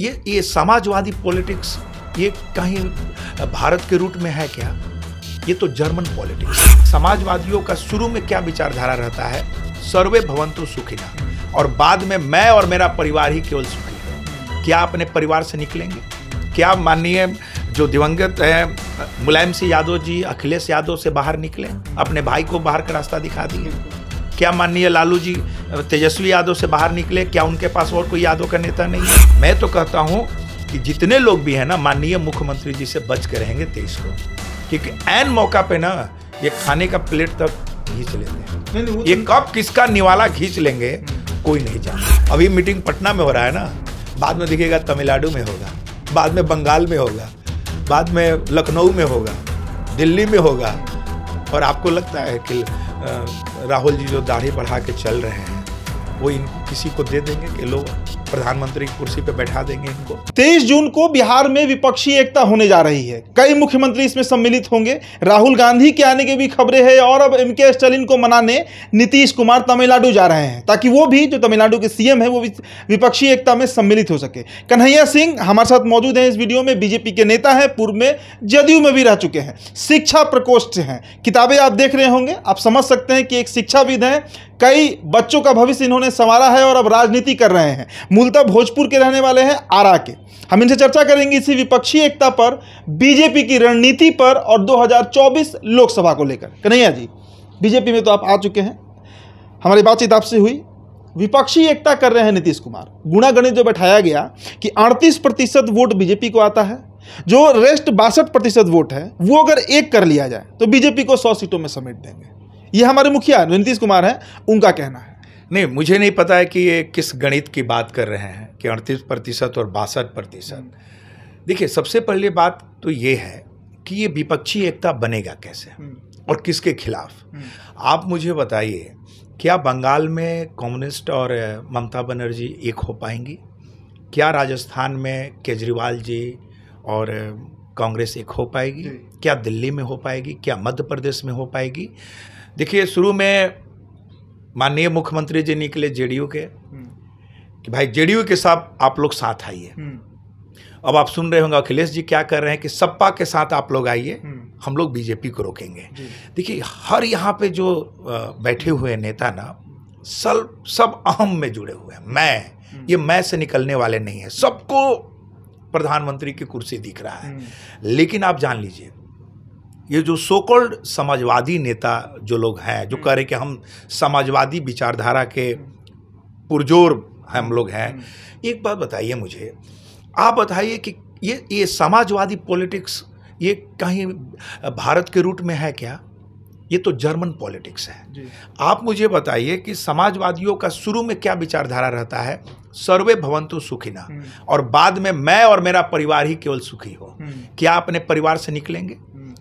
ये ये समाजवादी पॉलिटिक्स ये कहीं भारत के रूट में है क्या ये तो जर्मन पॉलिटिक्स समाजवादियों का शुरू में क्या विचारधारा रहता है सर्वे भवंतु सुखिना और बाद में मैं और मेरा परिवार ही केवल सुखी है क्या अपने परिवार से निकलेंगे क्या माननीय जो दिवंगत हैं मुलायम सिंह यादव जी अखिलेश यादव से बाहर निकले अपने भाई को बाहर का रास्ता दिखा दिए क्या माननीय लालू जी तेजस्वी यादव से बाहर निकले क्या उनके पास और कोई यादव का नेता नहीं है मैं तो कहता हूँ कि जितने लोग भी हैं ना माननीय मुख्यमंत्री जी से बच के रहेंगे तेईस को क्योंकि एन मौका पे ना ये खाने का प्लेट तक घींच लेते हैं ये तो- कब किसका निवाला खींच लेंगे कोई नहीं जानता अभी मीटिंग पटना में हो रहा है ना बाद में दिखेगा तमिलनाडु में होगा बाद में बंगाल में होगा बाद में लखनऊ में होगा दिल्ली में होगा और आपको लगता है कि राहुल जी जो दाढ़ी बढ़ा के चल रहे हैं वो इन किसी को दे देंगे कि लोग प्रधानमंत्री की कुर्सी पर बैठा देंगे इनको तेईस जून को बिहार में विपक्षी एकता होने जा रही है कई मुख्यमंत्री इसमें सम्मिलित होंगे राहुल गांधी के आने की भी खबरें हैं और अब एम के स्टालिन को मनाने नीतीश कुमार तमिलनाडु जा रहे हैं ताकि वो भी जो तमिलनाडु के सीएम है वो विपक्षी एकता में सम्मिलित हो सके कन्हैया सिंह हमारे साथ मौजूद है इस वीडियो में बीजेपी के नेता है पूर्व में जदयू में भी रह चुके हैं शिक्षा प्रकोष्ठ हैं किताबें आप देख रहे होंगे आप समझ सकते हैं कि एक शिक्षाविद हैं कई बच्चों का भविष्य इन्होंने संवारा है और अब राजनीति कर रहे हैं मूलतः भोजपुर के रहने वाले हैं आरा के हम इनसे चर्चा करेंगे इसी विपक्षी एकता पर बीजेपी की रणनीति पर और 2024 लोकसभा को लेकर कन्हैया जी बीजेपी में तो आप आ चुके हैं हमारी बातचीत आपसे हुई विपक्षी एकता कर रहे हैं नीतीश कुमार गुणागणित जो बैठाया गया कि अड़तीस प्रतिशत वोट बीजेपी को आता है जो रेस्ट बासठ प्रतिशत वोट है वो अगर एक कर लिया जाए तो बीजेपी को सौ सीटों में समेट देंगे ये हमारे मुखिया नीतीश कुमार हैं उनका कहना है नहीं मुझे नहीं पता है कि ये किस गणित की बात कर रहे हैं कि अड़तीस प्रतिशत और बासठ प्रतिशत देखिए सबसे पहले बात तो ये है कि ये विपक्षी एकता बनेगा कैसे हम्म। और किसके खिलाफ हम्म। आप मुझे बताइए क्या बंगाल में कम्युनिस्ट और ममता बनर्जी एक हो पाएंगी क्या राजस्थान में केजरीवाल जी और कांग्रेस एक हो पाएगी क्या दिल्ली में हो पाएगी क्या मध्य प्रदेश में हो पाएगी देखिए शुरू में माननीय मुख्यमंत्री जी निकले जेडीयू के हम्म। कि भाई जेडीयू के साथ आप लोग साथ आइए हम्म। अब आप सुन रहे होंगे अखिलेश जी क्या कर रहे हैं कि सपा के साथ आप लोग आइए हम्म। हम लोग बीजेपी को रोकेंगे देखिए हर यहाँ पे जो बैठे हुए नेता ना सब सब अहम में जुड़े हुए हैं मैं ये मैं से निकलने वाले नहीं हैं सबको प्रधानमंत्री की कुर्सी दिख रहा है लेकिन आप जान लीजिए ये जो सोकॉल्ड समाजवादी नेता जो लोग हैं जो कह रहे कि हम समाजवादी विचारधारा के पुरजोर हम लोग हैं एक बात बताइए मुझे आप बताइए कि ये ये समाजवादी पॉलिटिक्स ये कहीं भारत के रूट में है क्या ये तो जर्मन पॉलिटिक्स है आप मुझे बताइए कि समाजवादियों का शुरू में क्या विचारधारा रहता है सर्वे भवंतु सुखी ना हम्म। और बाद में मैं और मेरा परिवार ही केवल सुखी हो हम्म। क्या अपने परिवार से निकलेंगे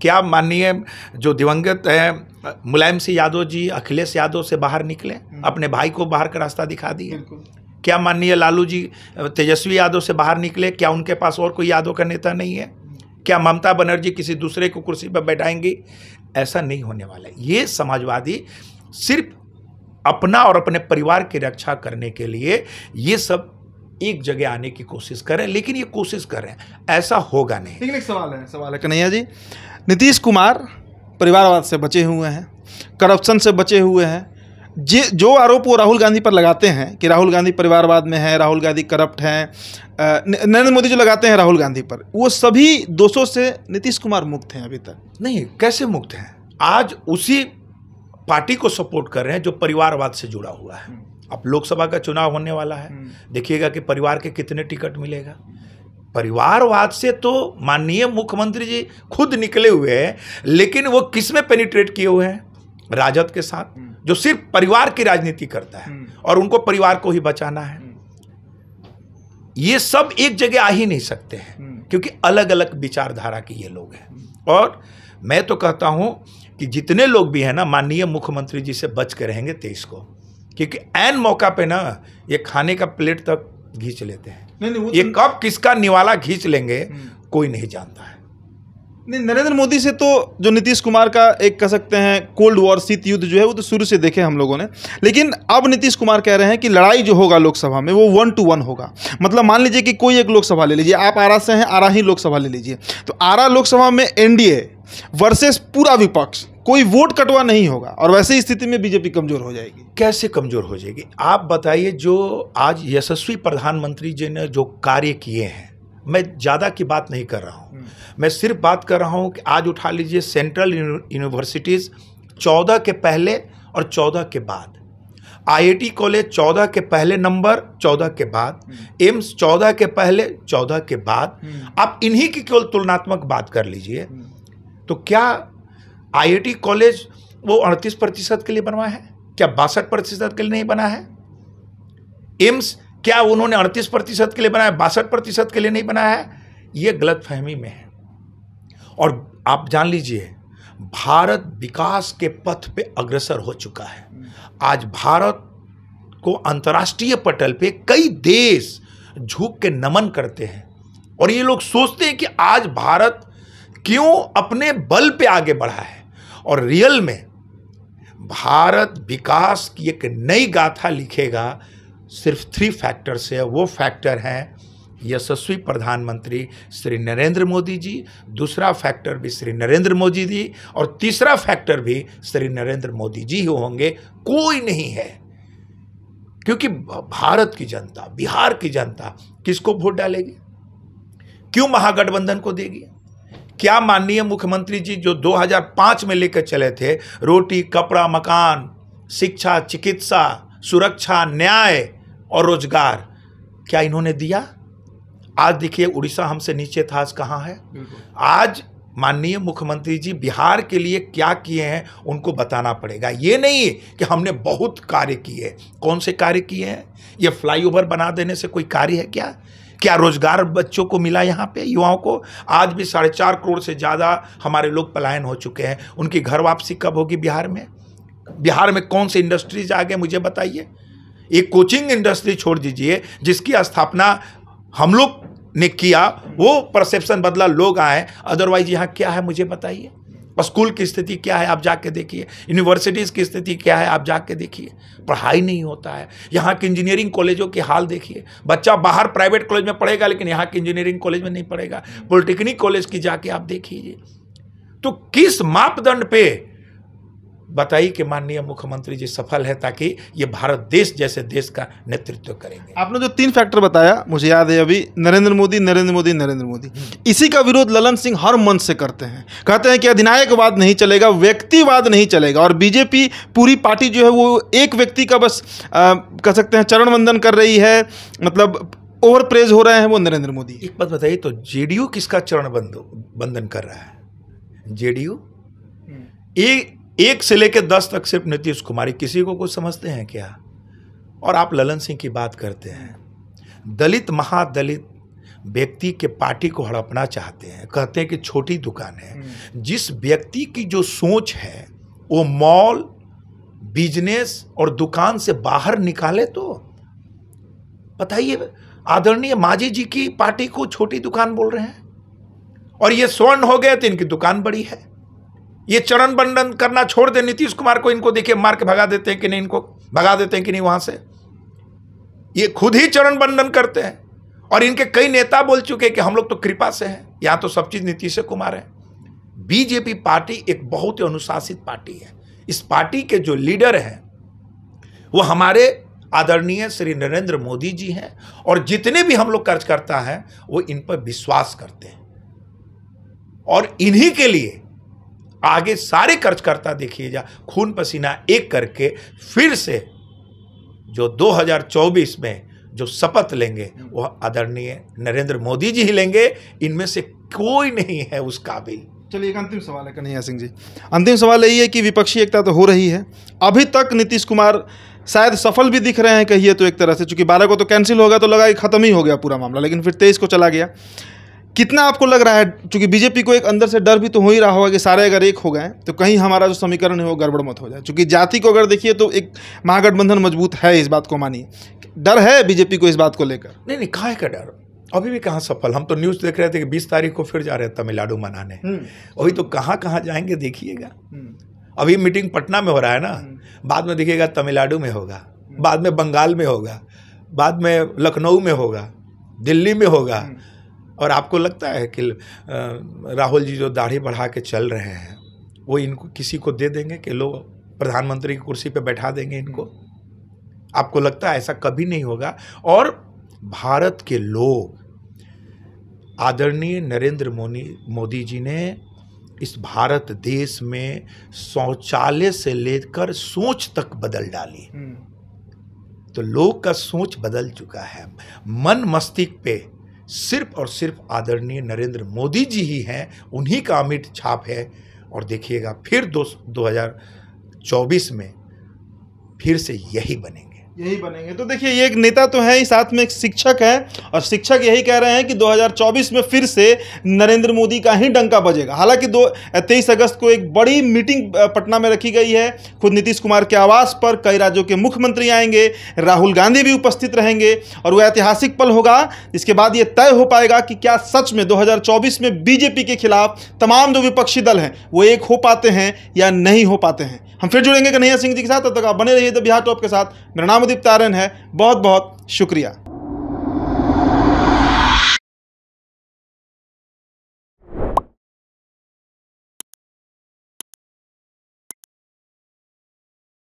क्या माननीय जो दिवंगत हैं मुलायम सिंह यादव जी अखिलेश यादव से बाहर निकले हम्म। अपने भाई को बाहर का रास्ता दिखा दिए क्या माननीय लालू जी तेजस्वी यादव से बाहर निकले क्या उनके पास और कोई यादव का नेता नहीं है क्या ममता बनर्जी किसी दूसरे को कुर्सी पर बैठाएंगी ऐसा नहीं होने वाला ये समाजवादी सिर्फ अपना और अपने परिवार की रक्षा करने के लिए ये सब एक जगह आने की कोशिश कर रहे हैं लेकिन ये कोशिश कर रहे हैं ऐसा होगा नहीं लेकिन एक सवाल है सवाल है कन्हैया जी नीतीश कुमार परिवारवाद से बचे हुए हैं करप्शन से बचे हुए हैं जे जो आरोप वो राहुल गांधी पर लगाते हैं कि राहुल गांधी परिवारवाद में है राहुल गांधी करप्ट हैं नरेंद्र मोदी जो लगाते हैं राहुल गांधी पर वो सभी दोषों से नीतीश कुमार मुक्त हैं अभी तक नहीं कैसे मुक्त हैं आज उसी पार्टी को सपोर्ट कर रहे हैं जो परिवारवाद से जुड़ा हुआ है हम्म। अब लोकसभा का चुनाव होने वाला है हम्म। देखिएगा कि परिवार के कितने टिकट मिलेगा परिवारवाद से तो माननीय मुख्यमंत्री जी खुद निकले हुए हैं लेकिन वो किस में पेनिट्रेट किए हुए हैं राजद के साथ हम्म। जो सिर्फ परिवार की राजनीति करता है हम्म। और उनको परिवार को ही बचाना है हम्म। ये सब एक जगह आ ही नहीं सकते हैं क्योंकि अलग अलग विचारधारा के ये लोग हैं और मैं तो कहता हूं कि जितने लोग भी हैं ना माननीय मुख्यमंत्री जी से बच के रहेंगे तेईस को क्योंकि एन मौका पे ना ये खाने का प्लेट तक घींच लेते हैं नहीं नहीं ये कब किसका निवाला खींच लेंगे हम्म। कोई नहीं जानता है नहीं नरेंद्र मोदी से तो जो नीतीश कुमार का एक कह सकते हैं कोल्ड वॉर शीत युद्ध जो है वो तो शुरू से देखे हम लोगों ने लेकिन अब नीतीश कुमार कह रहे हैं कि लड़ाई जो होगा लोकसभा में वो वन टू वन होगा मतलब मान लीजिए कि कोई एक लोकसभा ले लीजिए आप आरा से हैं आरा ही लोकसभा ले लीजिए तो आरा लोकसभा में एनडीए वर्सेस पूरा विपक्ष कोई वोट कटवा नहीं होगा और वैसे ही स्थिति में बीजेपी कमजोर हो जाएगी कैसे कमजोर हो जाएगी आप बताइए जो आज यशस्वी प्रधानमंत्री जी ने जो कार्य किए हैं मैं ज़्यादा की बात नहीं कर रहा हूं हम्म। मैं सिर्फ बात कर रहा हूं कि आज उठा लीजिए सेंट्रल यूनिवर्सिटीज़ चौदह के पहले और चौदह के बाद आईआईटी कॉलेज चौदह के पहले नंबर चौदह के बाद हम्म। एम्स चौदह के पहले चौदह के बाद हम्म। आप इन्हीं की केवल तुलनात्मक बात कर लीजिए तो क्या आईआईटी कॉलेज वो अड़तीस प्रतिशत के लिए बनवा है क्या बासठ प्रतिशत के लिए नहीं बना है एम्स क्या उन्होंने अड़तीस प्रतिशत के लिए बनाया बासठ प्रतिशत के लिए नहीं बनाया है ये गलत फहमी में है और आप जान लीजिए भारत विकास के पथ पे अग्रसर हो चुका है आज भारत को अंतर्राष्ट्रीय पटल पे कई देश झुक के नमन करते हैं और ये लोग सोचते हैं कि आज भारत क्यों अपने बल पे आगे बढ़ा है और रियल में भारत विकास की एक नई गाथा लिखेगा सिर्फ थ्री फैक्टर से वो फैक्टर हैं यशस्वी प्रधानमंत्री श्री नरेंद्र मोदी जी दूसरा फैक्टर भी श्री नरेंद्र मोदी जी और तीसरा फैक्टर भी श्री नरेंद्र मोदी जी ही होंगे कोई नहीं है क्योंकि भारत की जनता बिहार की जनता किसको वोट डालेगी क्यों महागठबंधन को देगी क्या माननीय मुख्यमंत्री जी जो 2005 में लेकर चले थे रोटी कपड़ा मकान शिक्षा चिकित्सा सुरक्षा न्याय और रोजगार क्या इन्होंने दिया आज देखिए उड़ीसा हमसे नीचे था आज कहाँ है आज माननीय मुख्यमंत्री जी बिहार के लिए क्या किए हैं उनको बताना पड़ेगा ये नहीं कि हमने बहुत कार्य किए कौन से कार्य किए हैं ये फ्लाईओवर बना देने से कोई कार्य है क्या क्या रोजगार बच्चों को मिला यहाँ पे युवाओं को आज भी साढ़े चार करोड़ से ज़्यादा हमारे लोग पलायन हो चुके हैं उनकी घर वापसी कब होगी बिहार में बिहार में कौन से इंडस्ट्रीज आ गए मुझे बताइए एक कोचिंग इंडस्ट्री छोड़ दीजिए जिसकी स्थापना हम लोग ने किया वो परसेप्शन बदला लोग आए अदरवाइज यहाँ क्या है मुझे बताइए स्कूल की स्थिति क्या है आप जाके देखिए यूनिवर्सिटीज़ की स्थिति क्या है आप जाके देखिए पढ़ाई नहीं होता है यहाँ के इंजीनियरिंग कॉलेजों की हाल देखिए बच्चा बाहर प्राइवेट कॉलेज में पढ़ेगा लेकिन यहाँ के इंजीनियरिंग कॉलेज में नहीं पढ़ेगा पॉलिटेक्निक कॉलेज की जाके आप देखिए तो किस मापदंड पर बताई कि माननीय मुख्यमंत्री जी सफल है ताकि ये भारत देश जैसे देश का नेतृत्व करेंगे आपने जो तीन फैक्टर बताया मुझे याद है अभी नरेंद्र मोदी नरेंद्र मोदी नरेंद्र मोदी इसी का विरोध ललन सिंह हर मंच से करते हैं कहते हैं कि अधिनायकवाद नहीं चलेगा व्यक्तिवाद नहीं चलेगा और बीजेपी पूरी पार्टी जो है वो एक व्यक्ति का बस कह सकते हैं चरण वंदन कर रही है मतलब ओवर प्रेज हो रहे हैं वो नरेंद्र मोदी एक बात बताइए तो जेडीयू किसका चरण बंधन कर रहा है जेडीयू एक हम्म। एक से लेकर दस तक सिर्फ नीतीश कुमारी किसी को कुछ समझते हैं क्या और आप ललन सिंह की बात करते हैं दलित महादलित व्यक्ति के पार्टी को हड़पना चाहते हैं कहते हैं कि छोटी दुकान है हम्म। जिस व्यक्ति की जो सोच है वो मॉल बिजनेस और दुकान से बाहर निकाले तो बताइए आदरणीय माझी जी की पार्टी को छोटी दुकान बोल रहे हैं और ये स्वर्ण हो गए तो इनकी दुकान बड़ी है ये चरण बंडन करना छोड़ दे नीतीश कुमार को इनको देखिए मार के भगा देते हैं कि नहीं इनको भगा देते हैं कि नहीं वहां से ये खुद ही चरण बंडन करते हैं और इनके कई नेता बोल चुके हैं कि हम लोग तो कृपा से हैं यहां तो सब चीज़ नीतीश कुमार है बीजेपी पार्टी एक बहुत ही अनुशासित पार्टी है इस पार्टी के जो लीडर हैं वो हमारे आदरणीय श्री नरेंद्र मोदी जी हैं और जितने भी हम लोग कर्ज करता है वो इन पर विश्वास करते हैं और इन्हीं के लिए आगे सारे खर्च करता जा खून पसीना एक करके फिर से जो 2024 में जो शपथ लेंगे वह आदरणीय नरेंद्र मोदी जी ही लेंगे इनमें से कोई नहीं है उस काबिल चलिए एक अंतिम सवाल है कन्हैया सिंह जी अंतिम सवाल यही है कि विपक्षी एकता तो हो रही है अभी तक नीतीश कुमार शायद सफल भी दिख रहे हैं कहिए तो एक तरह से चूंकि बारह को तो कैंसिल होगा तो लगा कि खत्म ही हो गया पूरा मामला लेकिन फिर तेईस को चला गया कितना आपको लग रहा है क्योंकि बीजेपी को एक अंदर से डर भी तो हो ही रहा होगा कि सारे अगर एक हो गए तो कहीं हमारा जो समीकरण है वो गड़बड़ मत हो जाए क्योंकि जाति को अगर देखिए तो एक महागठबंधन मजबूत है इस बात को मानिए डर है बीजेपी को इस बात को लेकर नहीं नहीं कहा का डर अभी भी कहाँ सफल हम तो न्यूज़ देख रहे थे कि बीस तारीख को फिर जा रहे हैं तमिलनाडु मनाने हम्म। अभी तो कहाँ कहाँ जाएंगे देखिएगा हम्म। अभी मीटिंग पटना में हो रहा है ना हम्म। बाद में देखिएगा तमिलनाडु में होगा बाद में बंगाल में होगा बाद में लखनऊ में होगा दिल्ली में होगा और आपको लगता है कि राहुल जी जो दाढ़ी बढ़ा के चल रहे हैं वो इनको किसी को दे देंगे कि लोग प्रधानमंत्री की कुर्सी पे बैठा देंगे इनको आपको लगता है ऐसा कभी नहीं होगा और भारत के लोग आदरणीय नरेंद्र मोदी मोदी जी ने इस भारत देश में शौचालय से लेकर सोच तक बदल डाली हम्म। तो लोग का सोच बदल चुका है मन मस्तिष्क पे सिर्फ और सिर्फ आदरणीय नरेंद्र मोदी जी ही हैं उन्हीं का अमिट छाप है और देखिएगा फिर दो दो में फिर से यही बनेगा यही बनेंगे तो देखिए ये एक नेता तो है ही साथ में एक शिक्षक है और शिक्षक यही कह रहे हैं कि 2024 में फिर से नरेंद्र मोदी का ही डंका बजेगा हालांकि दो तेईस अगस्त को एक बड़ी मीटिंग पटना में रखी गई है खुद नीतीश कुमार के आवास पर कई राज्यों के मुख्यमंत्री आएंगे राहुल गांधी भी उपस्थित रहेंगे और वह ऐतिहासिक पल होगा इसके बाद ये तय हो पाएगा कि क्या सच में दो में बीजेपी के खिलाफ तमाम जो विपक्षी दल हैं वो एक हो पाते हैं या नहीं हो पाते हैं हम फिर जुड़ेंगे कन्हैया सिंह जी के साथ तब तक आप बने रहिए द बिहार टॉप के साथ मेरा नाम प्रदीप तारन है बहुत बहुत शुक्रिया